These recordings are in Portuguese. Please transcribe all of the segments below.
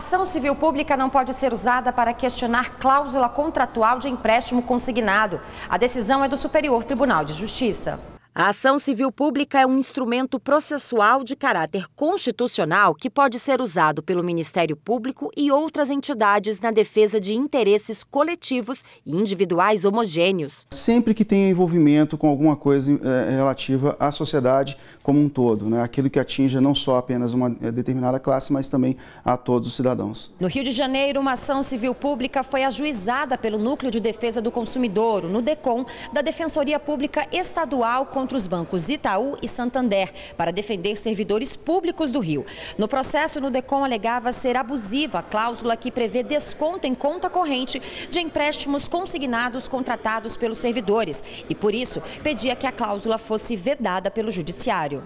ação civil pública não pode ser usada para questionar cláusula contratual de empréstimo consignado. A decisão é do Superior Tribunal de Justiça. A ação civil pública é um instrumento processual de caráter constitucional que pode ser usado pelo Ministério Público e outras entidades na defesa de interesses coletivos e individuais homogêneos. Sempre que tem envolvimento com alguma coisa é, relativa à sociedade como um todo, né? aquilo que atinja não só apenas uma eh, determinada classe, mas também a todos os cidadãos. No Rio de Janeiro, uma ação civil pública foi ajuizada pelo Núcleo de Defesa do Consumidor, no DECOM, da Defensoria Pública Estadual contra os bancos Itaú e Santander para defender servidores públicos do Rio. No processo, no DECOM alegava ser abusiva a cláusula que prevê desconto em conta corrente de empréstimos consignados contratados pelos servidores e, por isso, pedia que a cláusula fosse vedada pelo Judiciário.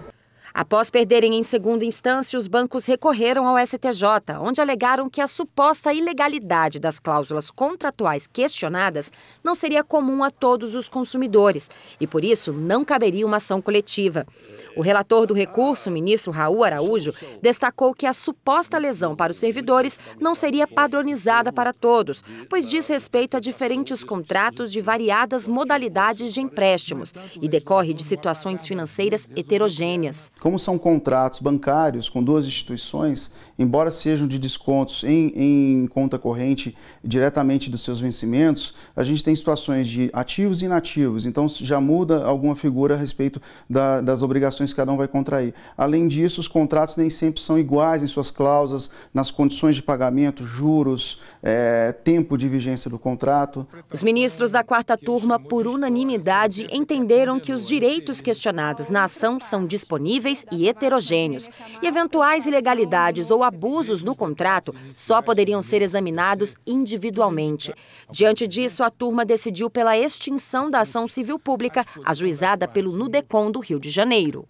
Após perderem em segunda instância, os bancos recorreram ao STJ, onde alegaram que a suposta ilegalidade das cláusulas contratuais questionadas não seria comum a todos os consumidores e, por isso, não caberia uma ação coletiva. O relator do recurso, ministro Raul Araújo, destacou que a suposta lesão para os servidores não seria padronizada para todos, pois diz respeito a diferentes contratos de variadas modalidades de empréstimos e decorre de situações financeiras heterogêneas. Como são contratos bancários com duas instituições, embora sejam de descontos em, em conta corrente diretamente dos seus vencimentos, a gente tem situações de ativos e inativos, então já muda alguma figura a respeito da, das obrigações obrigações que cada um vai contrair. Além disso, os contratos nem sempre são iguais em suas cláusulas, nas condições de pagamento, juros, é, tempo de vigência do contrato. Os ministros da quarta turma, por unanimidade, entenderam que os direitos questionados na ação são disponíveis e heterogêneos, e eventuais ilegalidades ou abusos no contrato só poderiam ser examinados individualmente. Diante disso, a turma decidiu pela extinção da ação civil pública ajuizada pelo NUDECOM do Rio de Janeiro.